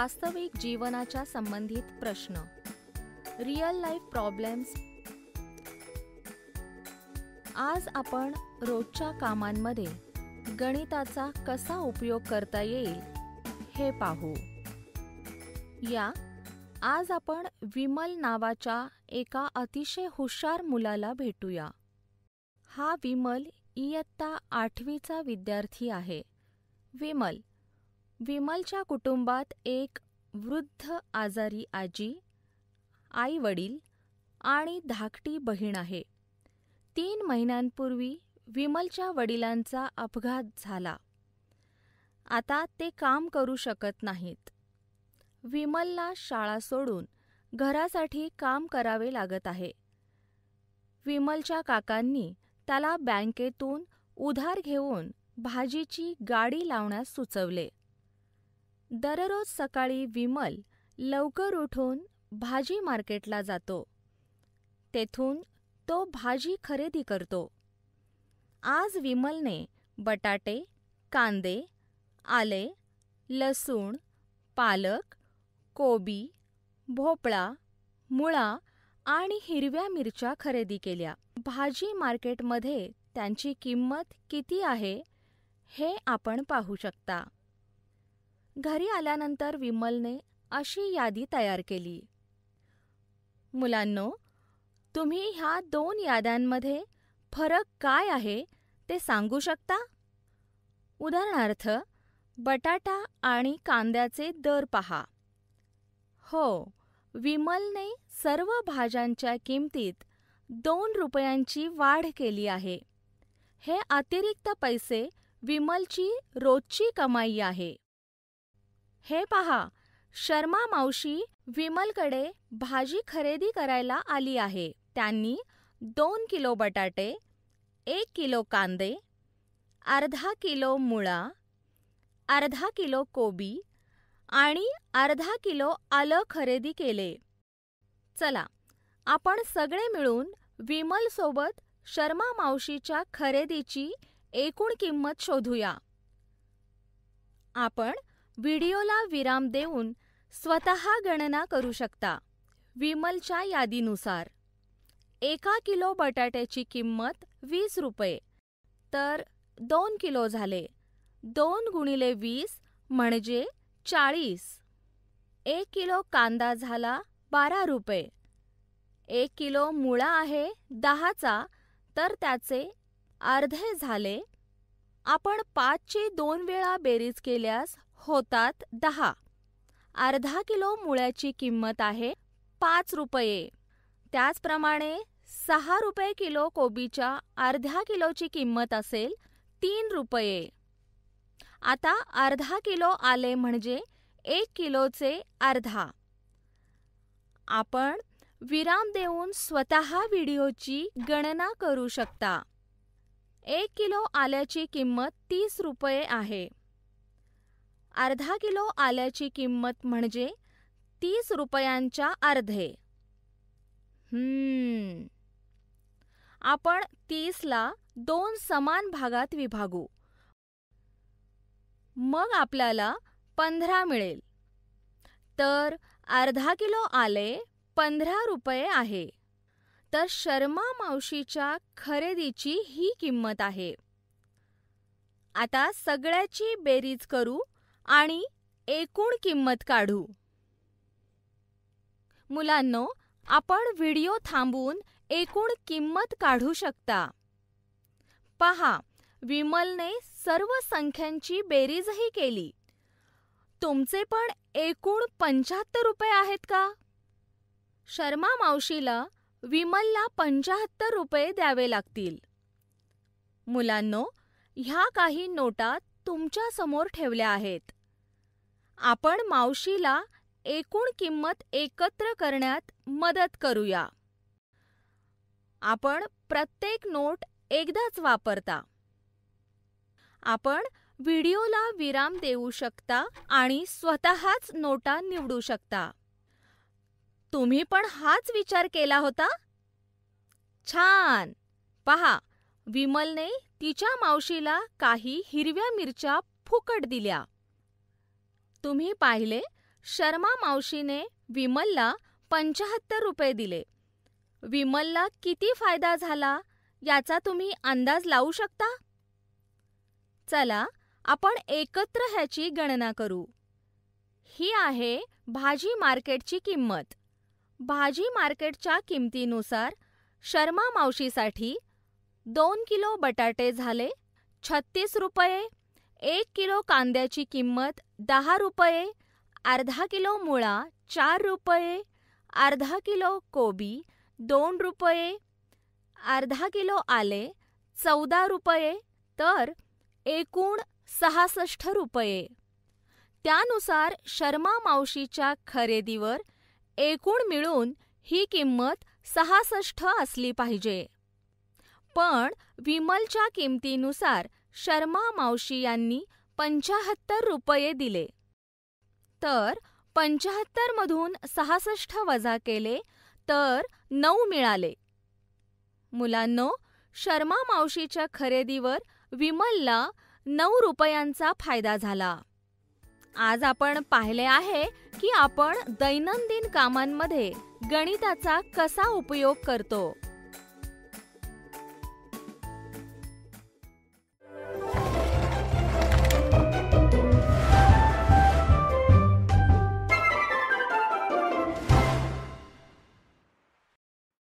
वास्तविक जीवनाच्या संबंधित प्रश्न रियल लाईफ प्रॉब्लेम्स आज आपण रोजच्या कामांमध्ये गणिताचा कसा उपयोग करता येईल हे पाहू या आज आपण विमल नावाच्या एका अतिशय हुशार मुलाला भेटूया हा विमल इयत्ता आठवीचा विद्यार्थी आहे विमल विमलच्या कुटुंबात एक वृद्ध आजारी आजी आई वडील आणि धाकटी बहीण आहे तीन महिन्यांपूर्वी विमलच्या वडिलांचा अपघात झाला आता ते काम करू शकत नाहीत विमलला शाळा सोडून घरासाठी काम करावे लागत आहे विमलच्या काकांनी त्याला बँकेतून उधार घेऊन भाजीची गाडी लावण्यास सुचवले दररोज सकाळी विमल लवकर उठून भाजी मार्केटला जातो तेथून तो भाजी खरेदी करतो आज विमलने बटाटे कांदे आले लसूण पालक कोबी भोपळा मुळा आणि हिरव्या मिरच्या खरेदी केल्या भाजी मार्केटमध्ये त्यांची किंमत किती आहे हे आपण पाहू शकता घरी आल्यानंतर विमलने अशी यादी तयार केली मुलांनो तुम्ही ह्या दोन याद्यांमध्ये फरक काय आहे ते सांगू शकता उदाहरणार्थ बटाटा आणि कांद्याचे दर पहा हो विमलने सर्व भाज्यांच्या किमतीत दोन रुपयांची वाढ केली आहे हे अतिरिक्त पैसे विमलची रोजची कमाई आहे हे पहा शर्मा मावशी विमलकडे भाजी खरेदी करायला आली आहे त्यांनी दोन किलो बटाटे एक किलो कांदे अर्धा किलो मुळा अर्धा किलो कोबी आणि अर्धा किलो आलं खरेदी केले चला आपण सगळे मिळून विमलसोबत शर्मा मावशीच्या खरेदीची एकूण किंमत शोधूया आपण व्हिडिओला विराम देऊन स्वतः गणना करू शकता विमलच्या यादीनुसार एका किलो बटाट्याची किंमत वीस रुपये तर दोन किलो झाले दोन गुणिले वीस म्हणजे चाळीस एक किलो कांदा झाला बारा रुपये एक किलो मुळा आहे दहाचा तर त्याचे अर्धे झाले आपण पाचची दोन वेळा बेरीज केल्यास होतात दहा अर्धा किलो मुळ्याची किंमत आहे पाच रुपये त्याचप्रमाणे सहा रुपये किलो कोबीच्या अर्ध्या किलोची किंमत असेल तीन रुपये आता अर्धा किलो आले म्हणजे एक किलोचे अर्धा आपण विराम देऊन स्वतः व्हिडिओची गणना करू शकता एक किलो आल्याची किंमत तीस रुपये आहे अर्धा किलो आल्याची किंमत म्हणजे तीस रुपयांच्या अर्धे आपण ला दोन समान भागात विभागू मग आपल्याला पंधरा मिळेल तर अर्धा किलो आले पंधरा रुपये आहे तर शर्मा मावशीच्या खरेदीची ही किंमत आहे आता सगळ्याची बेरीज करू आणि एकूण किंमत काढू मुलांनो आपण व्हिडिओ थांबवून एकूण किंमत काढू शकता पहा विमलने सर्व संख्यांची बेरीजही केली तुमचे पण एकूण पंच्याहत्तर रुपये आहेत का शर्मा मावशीला विमलला पंचाहत्तर रुपये द्यावे लागतील मुलांनो ह्या काही नोटा तुमच्या समोर ठेवल्या आहेत आपण मावशीला एकूण किंमत एकत्र करण्यात मदत करूया आपण प्रत्येक नोट एकदाच वापरता आपण व्हिडिओला विराम देऊ शकता आणि स्वतःच नोटा निवडू शकता तुम्ही पण हाच विचार केला होता छान पहा विमलने तिच्या मावशीला काही हिरव्या मिरच्या फुकट दिल्या तुम्ही पाहिले शर्मा मावशीने विमलला पंचाहत्तर रुपये दिले विमलला किती फायदा झाला याचा तुम्ही अंदाज लावू शकता चला आपण एकत्र ह्याची गणना करू ही आहे भाजी मार्केटची किंमत भाजी मार्केटच्या किमतीनुसार शर्मा मावशीसाठी दोन किलो बटाटे झाले छत्तीस रुपये एक किलो कांद्याची किंमत दहा रुपये अर्धा किलो मुळा चार रुपये अर्धा किलो कोबी दोन रुपये अर्धा किलो आले चौदा रुपये तर एकूण सहासष्ट रुपये त्यानुसार शर्मा मावशीच्या खरेदीवर एकूण मिळून ही किंमत सहासष्ट असली पाहिजे पण विमलच्या किमतीनुसार शर्मा मावशी यांनी पंचाहत्तर रुपये दिले तर पंचाहत्तरमधून सहासष्ट वजा केले तर नऊ मिळाले मुलांनो शर्मा मावशीच्या खरेदीवर विमलला नऊ रुपयांचा फायदा झाला आज आपण पाहिले आहे की आपण दैनंदिन कामांमध्ये गणिताचा कसा उपयोग करतो